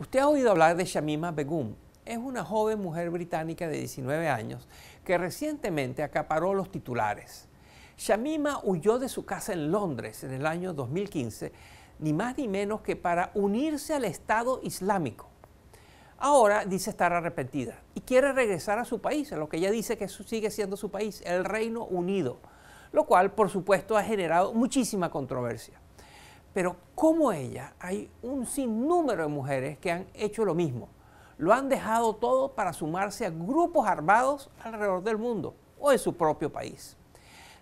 Usted ha oído hablar de Shamima Begum. Es una joven mujer británica de 19 años que recientemente acaparó los titulares. Shamima huyó de su casa en Londres en el año 2015, ni más ni menos que para unirse al Estado Islámico. Ahora dice estar arrepentida y quiere regresar a su país, a lo que ella dice que sigue siendo su país, el Reino Unido, lo cual por supuesto ha generado muchísima controversia. Pero como ella, hay un sinnúmero de mujeres que han hecho lo mismo. Lo han dejado todo para sumarse a grupos armados alrededor del mundo o en su propio país.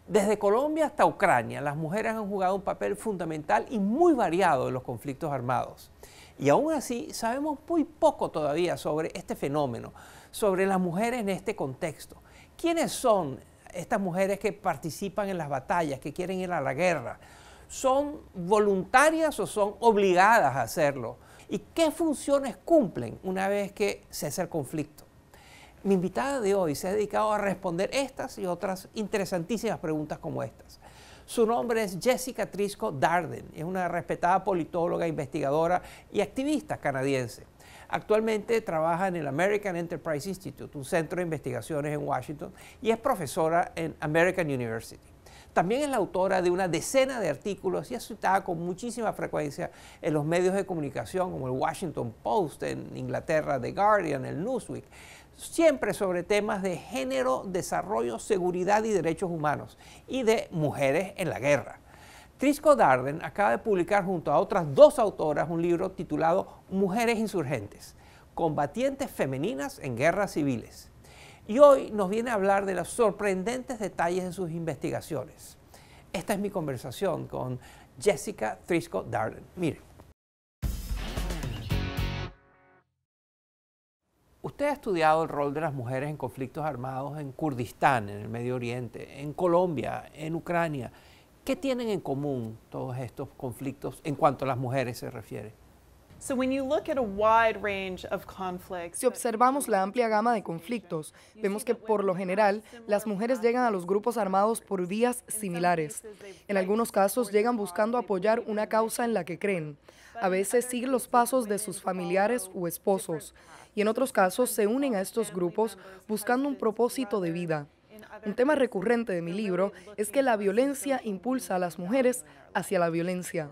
Desde Colombia hasta Ucrania, las mujeres han jugado un papel fundamental y muy variado en los conflictos armados. Y aún así, sabemos muy poco todavía sobre este fenómeno, sobre las mujeres en este contexto. ¿Quiénes son estas mujeres que participan en las batallas, que quieren ir a la guerra? son voluntarias o son obligadas a hacerlo. ¿Y qué funciones cumplen una vez que cese el conflicto? Mi invitada de hoy se ha dedicado a responder estas y otras interesantísimas preguntas como estas. Su nombre es Jessica Trisco Darden, es una respetada politóloga, investigadora y activista canadiense. Actualmente trabaja en el American Enterprise Institute, un centro de investigaciones en Washington, y es profesora en American University. También es la autora de una decena de artículos y es citada con muchísima frecuencia en los medios de comunicación como el Washington Post en Inglaterra, The Guardian, el Newsweek, siempre sobre temas de género, desarrollo, seguridad y derechos humanos y de mujeres en la guerra. Trisco Darden acaba de publicar junto a otras dos autoras un libro titulado Mujeres Insurgentes, combatientes femeninas en guerras civiles y hoy nos viene a hablar de los sorprendentes detalles de sus investigaciones. Esta es mi conversación con Jessica Trisco Darden. Mire. Usted ha estudiado el rol de las mujeres en conflictos armados en Kurdistán, en el Medio Oriente, en Colombia, en Ucrania. ¿Qué tienen en común todos estos conflictos en cuanto a las mujeres se refiere? Si observamos la amplia gama de conflictos, vemos que por lo general las mujeres llegan a los grupos armados por vías similares. En algunos casos llegan buscando apoyar una causa en la que creen. A veces siguen los pasos de sus familiares o esposos y en otros casos se unen a estos grupos buscando un propósito de vida. Un tema recurrente de mi libro es que la violencia impulsa a las mujeres hacia la violencia.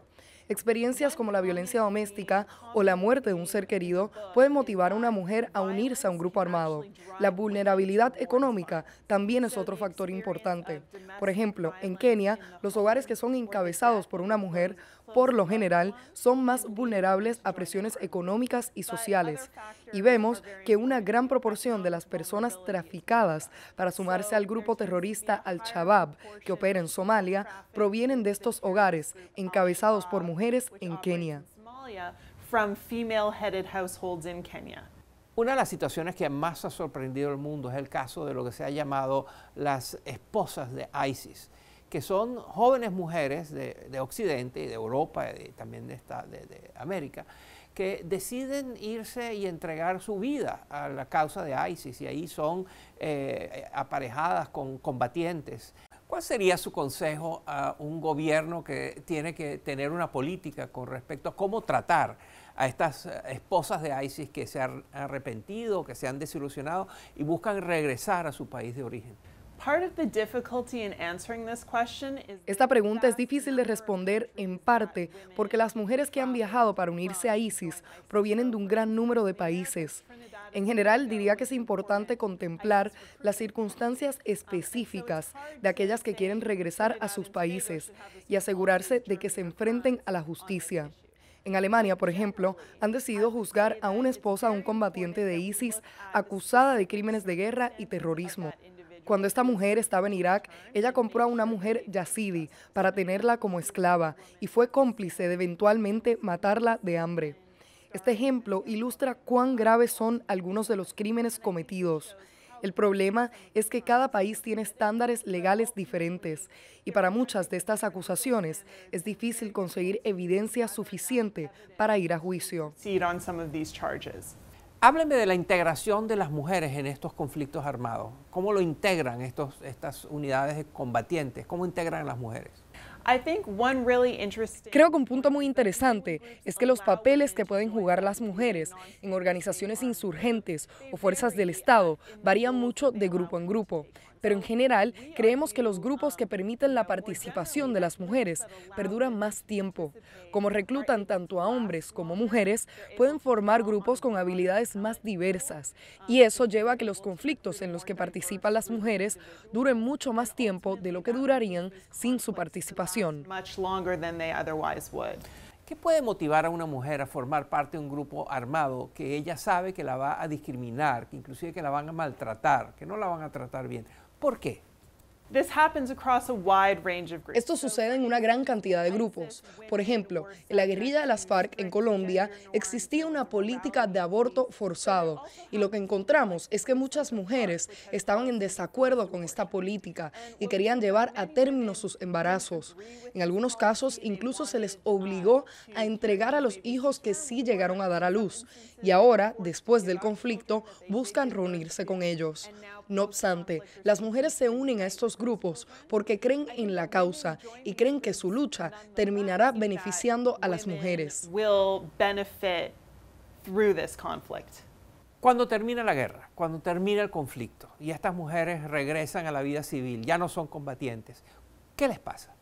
Experiencias como la violencia doméstica o la muerte de un ser querido pueden motivar a una mujer a unirse a un grupo armado. La vulnerabilidad económica también es otro factor importante. Por ejemplo, en Kenia, los hogares que son encabezados por una mujer, por lo general, son más vulnerables a presiones económicas y sociales. Y vemos que una gran proporción de las personas traficadas para sumarse al grupo terrorista Al-Shabaab, que opera en Somalia, provienen de estos hogares encabezados por mujeres mujeres en Kenia. Una de las situaciones que más ha sorprendido al mundo es el caso de lo que se ha llamado las esposas de ISIS, que son jóvenes mujeres de, Occidente y de Europa y también de, América, que deciden irse y entregar su vida a la causa de ISIS y ahí son eh, aparejadas con combatientes. ¿Cuál sería su consejo a un gobierno que tiene que tener una política con respecto a cómo tratar a estas eh, esposas de ISIS que se han arrepentido, que se han desilusionado y buscan regresar a su país de origen? Esta pregunta es difícil de responder en parte porque las mujeres que han viajado para unirse a ISIS provienen de un gran número de países. En general, diría que es importante contemplar las circunstancias específicas de aquellas que quieren regresar a sus países y asegurarse de que se enfrenten a la justicia. En Alemania, por ejemplo, han decidido juzgar a una esposa de un combatiente de ISIS acusada de crímenes de guerra y terrorismo. Cuando esta mujer estaba en Irak, ella compró a una mujer yazidi para tenerla como esclava y fue cómplice de eventualmente matarla de hambre. Este ejemplo ilustra cuán graves son algunos de los crímenes cometidos. El problema es que cada país tiene estándares legales diferentes y para muchas de estas acusaciones es difícil conseguir evidencia suficiente para ir a juicio. Hábleme de la integración de las mujeres en estos conflictos armados. ¿Cómo lo integran estos, estas unidades combatientes? ¿Cómo integran a las mujeres? Creo que un punto muy interesante es que los papeles que pueden jugar las mujeres en organizaciones insurgentes o fuerzas del Estado varían mucho de grupo en grupo pero en general creemos que los grupos que permiten la participación de las mujeres perduran más tiempo. Como reclutan tanto a hombres como mujeres, pueden formar grupos con habilidades más diversas y eso lleva a que los conflictos en los que participan las mujeres duren mucho más tiempo de lo que durarían sin su participación. ¿Qué puede motivar a una mujer a formar parte de un grupo armado que ella sabe que la va a discriminar, que inclusive que la van a maltratar, que no la van a tratar bien? ¿Por qué? Esto sucede en una gran cantidad de grupos. Por ejemplo, en la guerrilla de las FARC en Colombia existía una política de aborto forzado y lo que encontramos es que muchas mujeres estaban en desacuerdo con esta política y querían llevar a término sus embarazos. En algunos casos incluso se les obligó a entregar a los hijos que sí llegaron a dar a luz y ahora, después del conflicto, buscan reunirse con ellos. No obstante, las mujeres se unen a estos grupos porque creen en la causa y creen que su lucha terminará beneficiando a las mujeres. Cuando termina la guerra, cuando termina el conflicto y estas mujeres regresan a la vida civil, ya no son combatientes, ¿qué les pasa?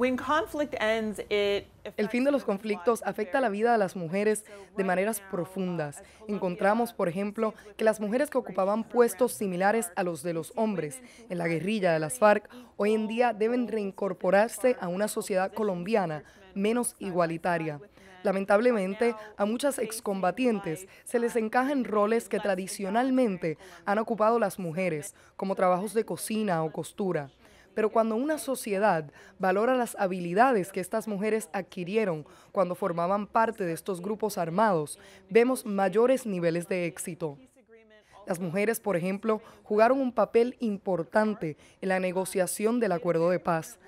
El fin de los conflictos afecta la vida de las mujeres de maneras profundas. Encontramos, por ejemplo, que las mujeres que ocupaban puestos similares a los de los hombres en la guerrilla de las FARC hoy en día deben reincorporarse a una sociedad colombiana menos igualitaria. Lamentablemente, a muchas excombatientes se les encajan roles que tradicionalmente han ocupado las mujeres, como trabajos de cocina o costura. Pero cuando una sociedad valora las habilidades que estas mujeres adquirieron cuando formaban parte de estos grupos armados, vemos mayores niveles de éxito. Las mujeres, por ejemplo, jugaron un papel importante en la negociación del acuerdo de paz.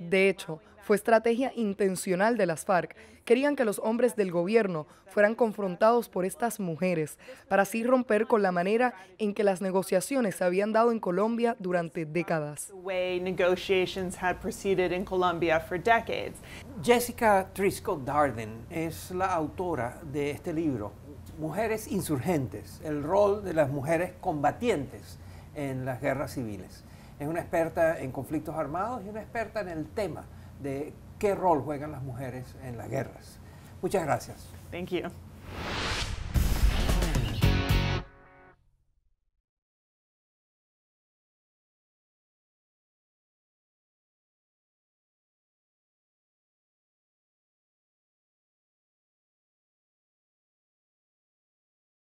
De hecho, fue estrategia intencional de las FARC. Querían que los hombres del gobierno fueran confrontados por estas mujeres, para así romper con la manera en que las negociaciones se habían dado en Colombia durante décadas. Jessica Trisco Darden es la autora de este libro, Mujeres Insurgentes, el rol de las mujeres combatientes en las guerras civiles es una experta en conflictos armados y una experta en el tema de qué rol juegan las mujeres en las guerras. Muchas gracias. Thank you.